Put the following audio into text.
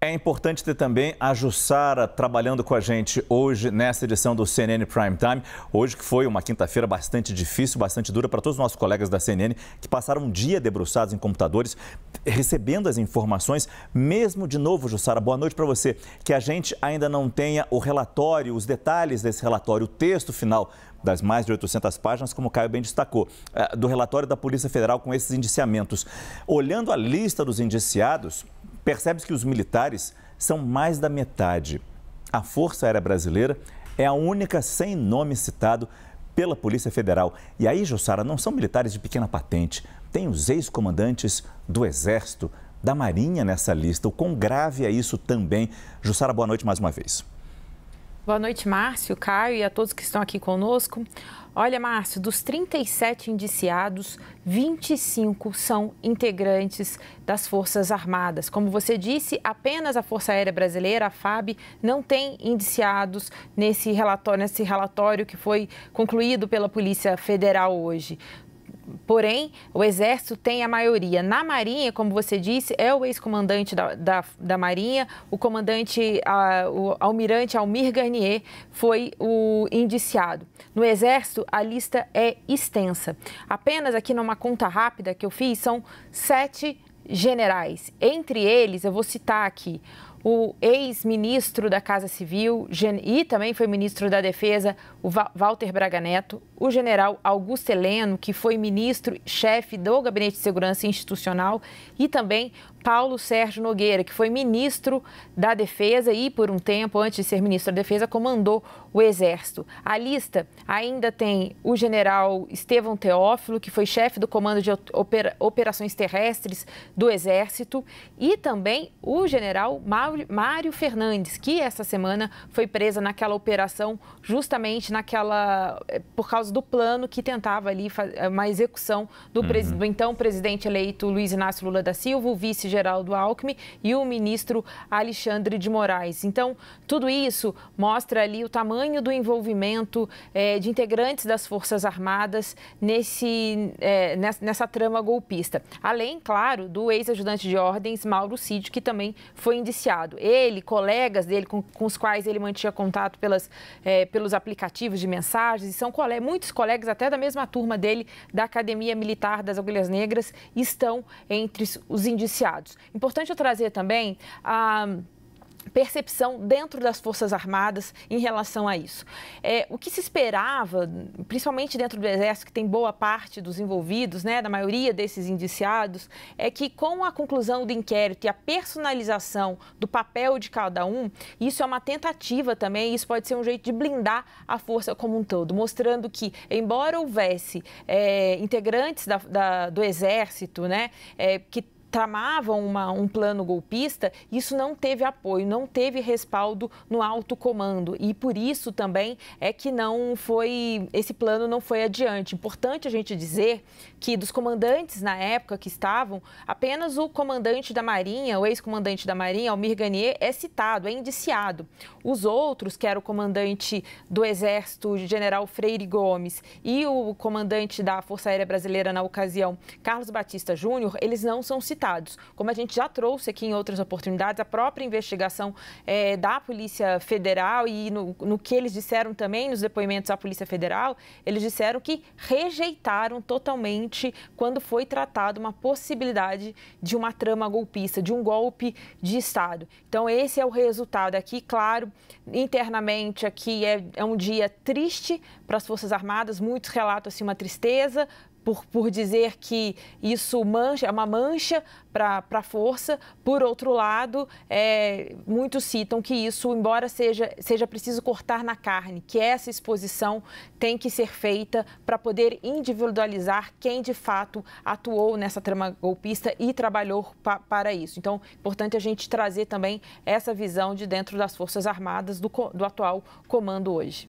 É importante ter também a Jussara trabalhando com a gente hoje nessa edição do CNN Prime Time. Hoje que foi uma quinta-feira bastante difícil, bastante dura para todos os nossos colegas da CNN que passaram um dia debruçados em computadores, recebendo as informações. Mesmo de novo, Jussara, boa noite para você. Que a gente ainda não tenha o relatório, os detalhes desse relatório, o texto final das mais de 800 páginas, como o Caio bem destacou, eh, do relatório da Polícia Federal com esses indiciamentos. Olhando a lista dos indiciados, Percebe-se que os militares são mais da metade. A Força Aérea Brasileira é a única sem nome citado pela Polícia Federal. E aí, Jussara, não são militares de pequena patente. Tem os ex-comandantes do Exército, da Marinha nessa lista. O quão grave é isso também? Jussara, boa noite mais uma vez. Boa noite, Márcio, Caio e a todos que estão aqui conosco. Olha, Márcio, dos 37 indiciados, 25 são integrantes das Forças Armadas. Como você disse, apenas a Força Aérea Brasileira, a FAB, não tem indiciados nesse relatório, nesse relatório que foi concluído pela Polícia Federal hoje. Porém, o Exército tem a maioria. Na Marinha, como você disse, é o ex-comandante da, da, da, Marinha, o comandante, a, o almirante Almir Garnier foi o indiciado. No Exército, a lista é extensa. Apenas aqui numa conta rápida que eu fiz, são sete generais. Entre eles, eu vou citar aqui o ex-ministro da Casa Civil e também foi ministro da Defesa, o Walter Braga Neto, o general Augusto Heleno, que foi ministro-chefe do Gabinete de Segurança Institucional, e também Paulo Sérgio Nogueira, que foi ministro da Defesa e, por um tempo, antes de ser ministro da Defesa, comandou o Exército. A lista ainda tem o general Estevão Teófilo, que foi chefe do Comando de Operações Terrestres do Exército, e também o general Mauro Mário Fernandes, que essa semana foi presa naquela operação, justamente naquela. Eh, por causa do plano que tentava ali eh, uma execução do, uhum. pres, do então presidente eleito Luiz Inácio Lula da Silva, o vice-geraldo Alckmin e o ministro Alexandre de Moraes. Então, tudo isso mostra ali o tamanho do envolvimento é, de integrantes das Forças Armadas nesse, é, nessa, nessa trama golpista. Além, claro, do ex-ajudante de ordens, Mauro Cid, que também foi indiciado. Ele, colegas dele, com, com os quais ele mantinha contato pelas, é, pelos aplicativos de mensagens, são cole muitos colegas, até da mesma turma dele, da Academia Militar das Agulhas Negras, estão entre os indiciados. Importante eu trazer também a. Ah, percepção dentro das Forças Armadas em relação a isso. É, o que se esperava, principalmente dentro do Exército, que tem boa parte dos envolvidos, né, da maioria desses indiciados, é que com a conclusão do inquérito e a personalização do papel de cada um, isso é uma tentativa também, isso pode ser um jeito de blindar a força como um todo, mostrando que, embora houvesse é, integrantes da, da, do Exército né, é, que tramavam uma, um plano golpista, isso não teve apoio, não teve respaldo no alto comando e por isso também é que não foi esse plano não foi adiante. Importante a gente dizer que dos comandantes na época que estavam, apenas o comandante da Marinha, o ex-comandante da Marinha, Almir Garnier, é citado, é indiciado. Os outros, que era o comandante do Exército, General Freire Gomes, e o comandante da Força Aérea Brasileira na ocasião, Carlos Batista Júnior, eles não são citados citados. Como a gente já trouxe aqui em outras oportunidades, a própria investigação é, da Polícia Federal e no, no que eles disseram também nos depoimentos à Polícia Federal, eles disseram que rejeitaram totalmente quando foi tratada uma possibilidade de uma trama golpista, de um golpe de Estado. Então, esse é o resultado aqui, claro, internamente aqui é, é um dia triste para as Forças Armadas, muitos relatam assim, uma tristeza por, por dizer que isso mancha, é uma mancha para a força. Por outro lado, é, muitos citam que isso, embora seja, seja preciso cortar na carne, que essa exposição tem que ser feita para poder individualizar quem de fato atuou nessa trama golpista e trabalhou pa, para isso. Então, importante a gente trazer também essa visão de dentro das Forças Armadas do, do atual comando hoje.